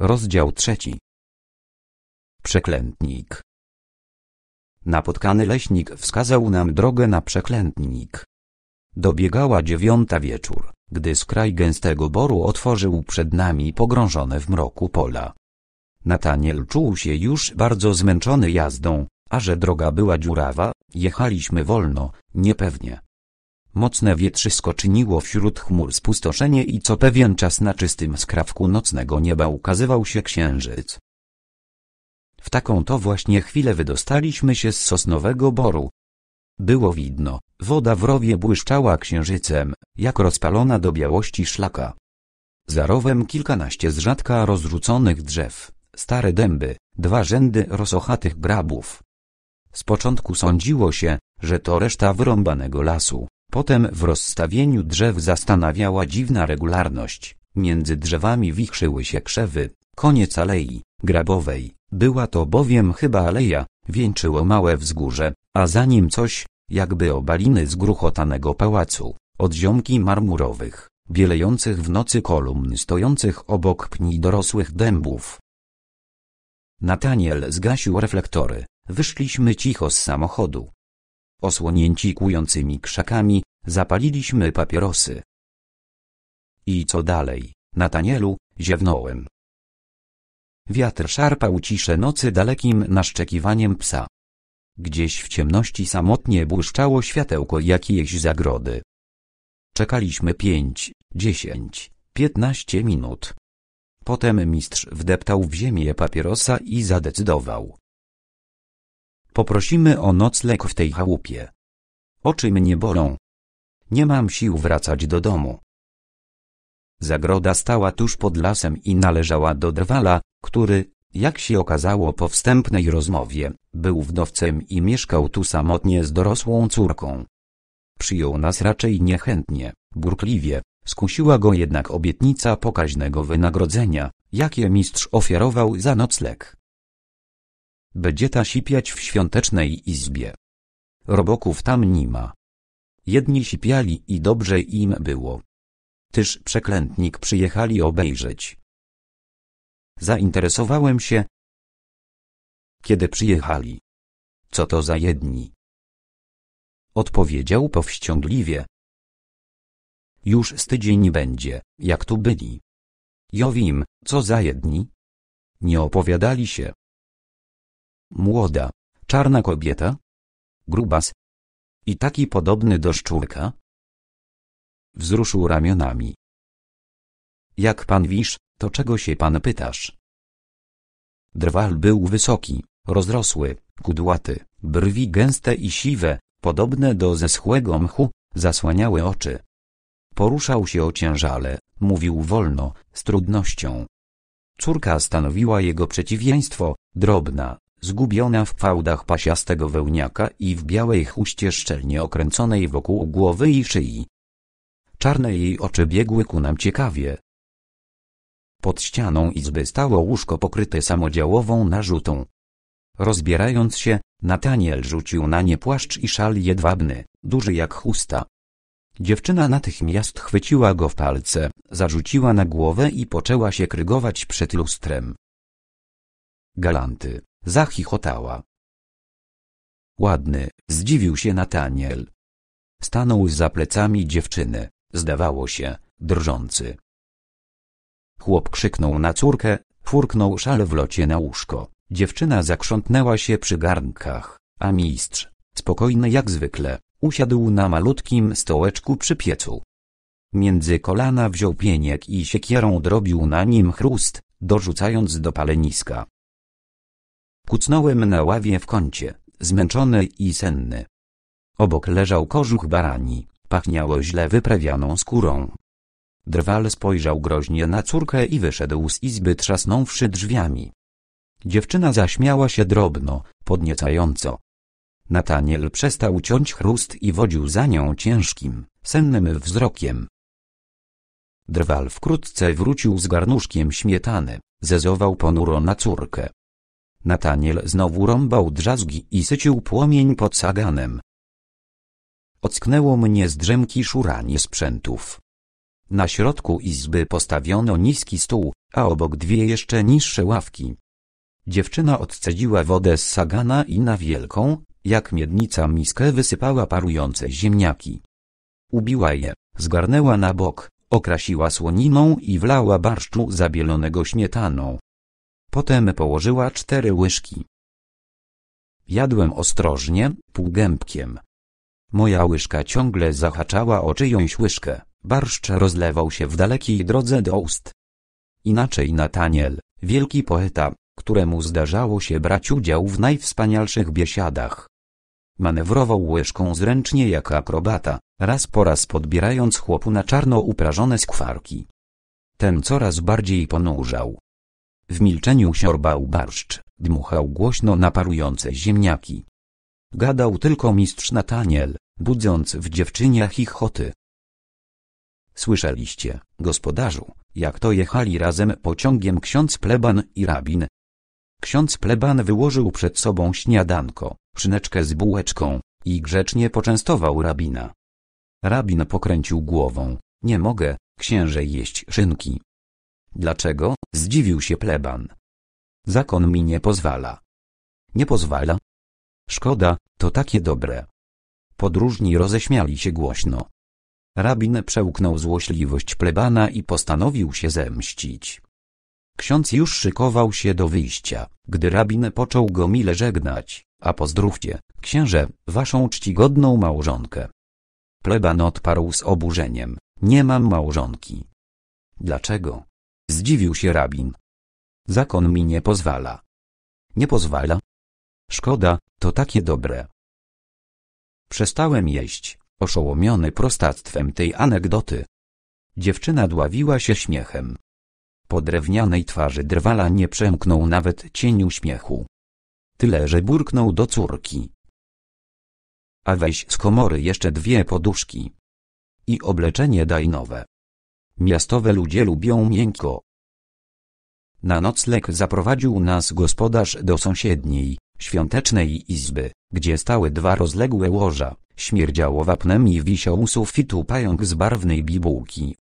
Rozdział trzeci. Przeklętnik. Napotkany leśnik wskazał nam drogę na przeklętnik. Dobiegała dziewiąta wieczór, gdy skraj gęstego boru otworzył przed nami pogrążone w mroku pola. Nataniel czuł się już bardzo zmęczony jazdą, a że droga była dziurawa, jechaliśmy wolno, niepewnie. Mocne wietrzysko czyniło wśród chmur spustoszenie i co pewien czas na czystym skrawku nocnego nieba ukazywał się księżyc. W taką to właśnie chwilę wydostaliśmy się z sosnowego boru. Było widno, woda w rowie błyszczała księżycem, jak rozpalona do białości szlaka. Za rowem kilkanaście z rzadka rozrzuconych drzew, stare dęby, dwa rzędy rosochatych grabów. Z początku sądziło się, że to reszta wyrąbanego lasu. Potem w rozstawieniu drzew zastanawiała dziwna regularność. Między drzewami wichrzyły się krzewy. Koniec alei grabowej. Była to bowiem chyba aleja, wieńczyło małe wzgórze, a za nim coś, jakby obaliny zgruchotanego pałacu, od ziomki marmurowych, bielejących w nocy kolumn stojących obok pni dorosłych dębów. Nataniel zgasił reflektory. Wyszliśmy cicho z samochodu. Osłonięci kującymi krzakami, zapaliliśmy papierosy. I co dalej, Natanielu, ziewnąłem. Wiatr szarpał ciszę nocy dalekim naszczekiwaniem psa. Gdzieś w ciemności samotnie błyszczało światełko jakiejś zagrody. Czekaliśmy pięć, dziesięć, piętnaście minut. Potem mistrz wdeptał w ziemię papierosa i zadecydował. Poprosimy o nocleg w tej chałupie. Oczy mnie bolą. Nie mam sił wracać do domu. Zagroda stała tuż pod lasem i należała do drwala, który, jak się okazało po wstępnej rozmowie, był wdowcem i mieszkał tu samotnie z dorosłą córką. Przyjął nas raczej niechętnie, burkliwie, skusiła go jednak obietnica pokaźnego wynagrodzenia, jakie mistrz ofiarował za nocleg ta sipiać w świątecznej izbie. Roboków tam nie ma. Jedni sipiali i dobrze im było. Tyż przeklętnik przyjechali obejrzeć. Zainteresowałem się, kiedy przyjechali. Co to za jedni? Odpowiedział powściągliwie. Już z tydzień będzie, jak tu byli. Ja wiem, co za jedni? Nie opowiadali się. Młoda, czarna kobieta? Grubas. I taki podobny do szczurka? Wzruszył ramionami. Jak pan wisz, to czego się pan pytasz? Drwal był wysoki, rozrosły, kudłaty, brwi gęste i siwe, podobne do zeschłego mchu, zasłaniały oczy. Poruszał się ociężale, mówił wolno, z trudnością. Córka stanowiła jego przeciwieństwo, drobna, zgubiona w fałdach pasiastego wełniaka i w białej chuście szczelnie okręconej wokół głowy i szyi. Czarne jej oczy biegły ku nam ciekawie. Pod ścianą izby stało łóżko pokryte samodziałową narzutą. Rozbierając się, Nataniel rzucił na nie płaszcz i szal jedwabny, duży jak chusta. Dziewczyna natychmiast chwyciła go w palce, zarzuciła na głowę i poczęła się krygować przed lustrem. Galanty, Zachichotała. Ładny, zdziwił się Nataniel. Stanął za plecami dziewczyny, zdawało się, drżący. Chłop krzyknął na córkę, furknął szal w locie na łóżko. Dziewczyna zakrzątnęła się przy garnkach, a mistrz, spokojny jak zwykle, usiadł na malutkim stołeczku przy piecu. Między kolana wziął pieniek i siekierą drobił na nim chrust, dorzucając do paleniska. Kucnąłem na ławie w kącie, zmęczony i senny. Obok leżał kożuch barani, pachniało źle wyprawianą skórą. Drwal spojrzał groźnie na córkę i wyszedł z izby trzasnąwszy drzwiami. Dziewczyna zaśmiała się drobno, podniecająco. Nataniel przestał ciąć chrust i wodził za nią ciężkim, sennym wzrokiem. Drwal wkrótce wrócił z garnuszkiem śmietany, zezował ponuro na córkę, Nataniel znowu rąbał drzazgi i sycił płomień pod saganem. Ocknęło mnie z drzemki szuranie sprzętów. Na środku izby postawiono niski stół, a obok dwie jeszcze niższe ławki. Dziewczyna odcedziła wodę z sagana i na wielką, jak miednica miskę wysypała parujące ziemniaki. Ubiła je, zgarnęła na bok, okrasiła słoniną i wlała barszczu zabielonego śmietaną. Potem położyła cztery łyżki. Jadłem ostrożnie, półgębkiem. Moja łyżka ciągle zahaczała o czyjąś łyżkę, barszcz rozlewał się w dalekiej drodze do ust. Inaczej Nataniel, wielki poeta, któremu zdarzało się brać udział w najwspanialszych biesiadach. Manewrował łyżką zręcznie jak akrobata, raz po raz podbierając chłopu na czarno uprażone skwarki. Ten coraz bardziej ponurzał. W milczeniu siorbał barszcz, dmuchał głośno na parujące ziemniaki. Gadał tylko mistrz Nataniel, budząc w dziewczyniach chichoty. Słyszeliście, gospodarzu, jak to jechali razem pociągiem ksiądz pleban i rabin. Ksiądz pleban wyłożył przed sobą śniadanko, szyneczkę z bułeczką, i grzecznie poczęstował rabina. Rabin pokręcił głową, nie mogę, księże jeść szynki. Dlaczego? Zdziwił się pleban. Zakon mi nie pozwala. Nie pozwala? Szkoda, to takie dobre. Podróżni roześmiali się głośno. Rabin przełknął złośliwość plebana i postanowił się zemścić. Ksiądz już szykował się do wyjścia, gdy rabin począł go mile żegnać, a pozdrówcie, księże, waszą czcigodną małżonkę. Pleban odparł z oburzeniem, nie mam małżonki. Dlaczego? Zdziwił się rabin. Zakon mi nie pozwala. Nie pozwala? Szkoda, to takie dobre. Przestałem jeść, oszołomiony prostactwem tej anegdoty. Dziewczyna dławiła się śmiechem. Po drewnianej twarzy drwala nie przemknął nawet cieniu uśmiechu. Tyle, że burknął do córki. A weź z komory jeszcze dwie poduszki. I obleczenie daj nowe. Miastowe ludzie lubią miękko. Na nocleg zaprowadził nas gospodarz do sąsiedniej, świątecznej izby, gdzie stały dwa rozległe łoża, śmierdziało wapnem i wisiał u sufitu pająk z barwnej bibułki.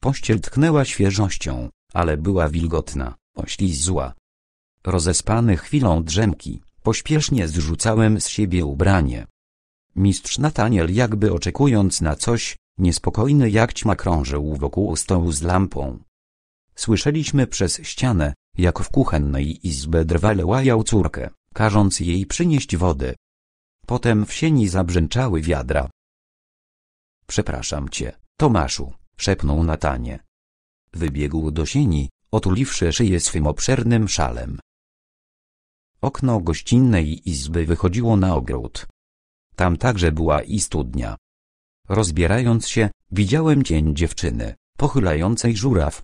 Pościel tknęła świeżością, ale była wilgotna, oślizła. Rozespany chwilą drzemki, pośpiesznie zrzucałem z siebie ubranie. Mistrz Nataniel jakby oczekując na coś, Niespokojny jak ćma krążył wokół stołu z lampą. Słyszeliśmy przez ścianę, jak w kuchennej izbie drwale łajał córkę, każąc jej przynieść wody. Potem w sieni zabrzęczały wiadra. Przepraszam cię, Tomaszu, szepnął Natanie. Wybiegł do sieni, otuliwszy szyję swym obszernym szalem. Okno gościnnej izby wychodziło na ogród. Tam także była i studnia. Rozbierając się, widziałem cień dziewczyny, pochylającej żuraw.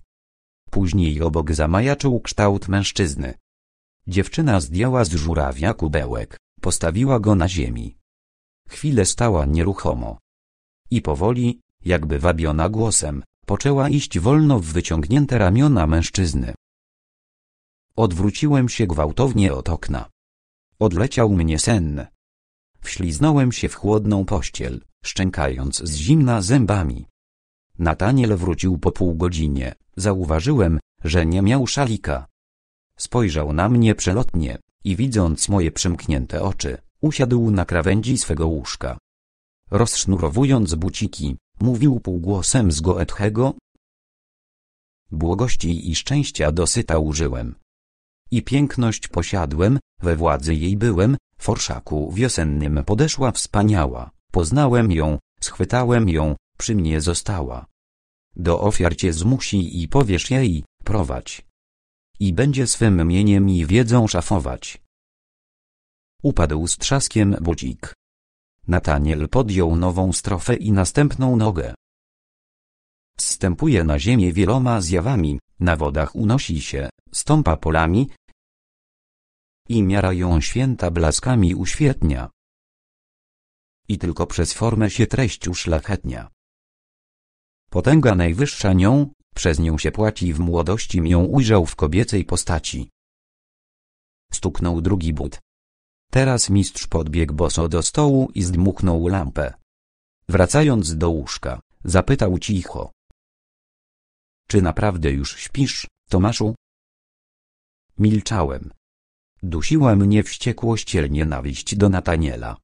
Później obok zamajaczył kształt mężczyzny. Dziewczyna zdjęła z żurawia kubełek, postawiła go na ziemi. Chwilę stała nieruchomo. I powoli, jakby wabiona głosem, poczęła iść wolno w wyciągnięte ramiona mężczyzny. Odwróciłem się gwałtownie od okna. Odleciał mnie sen. Wśliznąłem się w chłodną pościel szczękając z zimna zębami. Nataniel wrócił po pół godzinie. Zauważyłem, że nie miał szalika. Spojrzał na mnie przelotnie i widząc moje przymknięte oczy, usiadł na krawędzi swego łóżka. Rozsznurowując buciki, mówił półgłosem z goethego. Błogości i szczęścia dosyta użyłem. I piękność posiadłem, we władzy jej byłem, forszaku wiosennym podeszła wspaniała. Poznałem ją, schwytałem ją, przy mnie została. Do ofiar cię zmusi i powiesz jej, prowadź. I będzie swym mieniem i wiedzą szafować. Upadł z trzaskiem budzik. Nataniel podjął nową strofę i następną nogę. Wstępuje na ziemię wieloma zjawami, na wodach unosi się, stąpa polami i miara ją święta blaskami uświetnia i tylko przez formę się treść uszlachetnia. Potęga najwyższa nią, przez nią się płaci w młodości mię ujrzał w kobiecej postaci. Stuknął drugi but. Teraz mistrz podbiegł boso do stołu i zdmuchnął lampę. Wracając do łóżka, zapytał cicho. Czy naprawdę już śpisz, Tomaszu? Milczałem. Dusiła mnie wściekłość nienawiść do Nataniela.